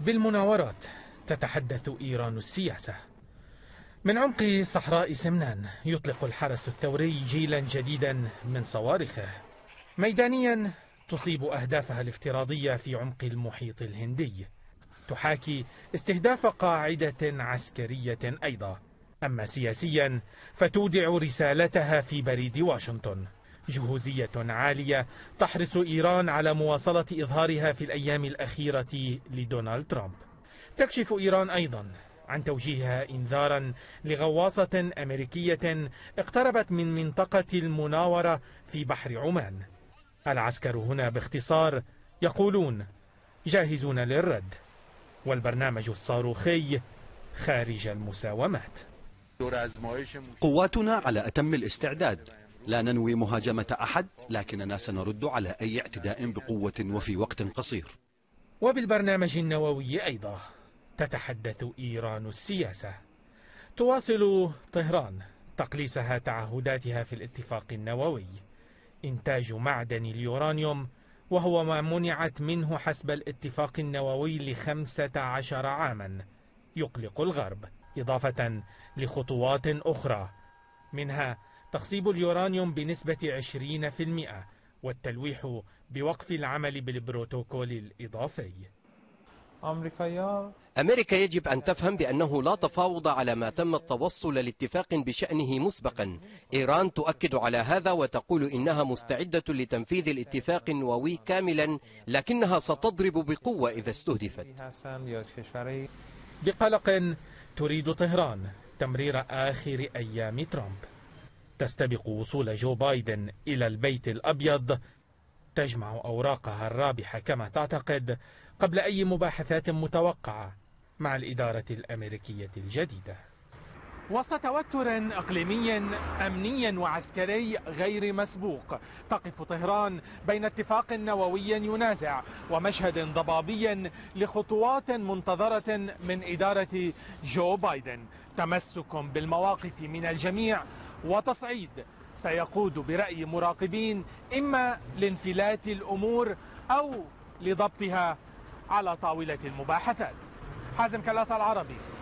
بالمناورات تتحدث إيران السياسة من عمق صحراء سمنان يطلق الحرس الثوري جيلا جديدا من صواريخه ميدانيا تصيب أهدافها الافتراضية في عمق المحيط الهندي تحاكي استهداف قاعدة عسكرية أيضا أما سياسيا فتودع رسالتها في بريد واشنطن جهوزية عالية تحرص إيران على مواصلة إظهارها في الأيام الأخيرة لدونالد ترامب تكشف إيران أيضا عن توجيهها إنذارا لغواصة أمريكية اقتربت من منطقة المناورة في بحر عمان العسكر هنا باختصار يقولون جاهزون للرد والبرنامج الصاروخي خارج المساومات قواتنا على أتم الاستعداد لا ننوي مهاجمة أحد لكننا سنرد على أي اعتداء بقوة وفي وقت قصير وبالبرنامج النووي أيضا تتحدث إيران السياسة تواصل طهران تقليصها تعهداتها في الاتفاق النووي إنتاج معدن اليورانيوم وهو ما منعت منه حسب الاتفاق النووي لخمسة عشر عاما يقلق الغرب إضافة لخطوات أخرى منها تخصيب اليورانيوم بنسبة 20% والتلويح بوقف العمل بالبروتوكول الإضافي أمريكا يجب أن تفهم بأنه لا تفاوض على ما تم التوصل لاتفاق بشأنه مسبقا إيران تؤكد على هذا وتقول إنها مستعدة لتنفيذ الاتفاق النووي كاملا لكنها ستضرب بقوة إذا استهدفت بقلق تريد طهران تمرير آخر أيام ترامب تستبق وصول جو بايدن إلى البيت الأبيض تجمع أوراقها الرابحة كما تعتقد قبل أي مباحثات متوقعة مع الإدارة الأمريكية الجديدة وسط توتر اقليمي امني وعسكري غير مسبوق تقف طهران بين اتفاق نووي ينازع ومشهد ضبابي لخطوات منتظره من اداره جو بايدن تمسك بالمواقف من الجميع وتصعيد سيقود برأي مراقبين إما لانفلات الأمور أو لضبطها على طاولة المباحثات حازم كلاس العربي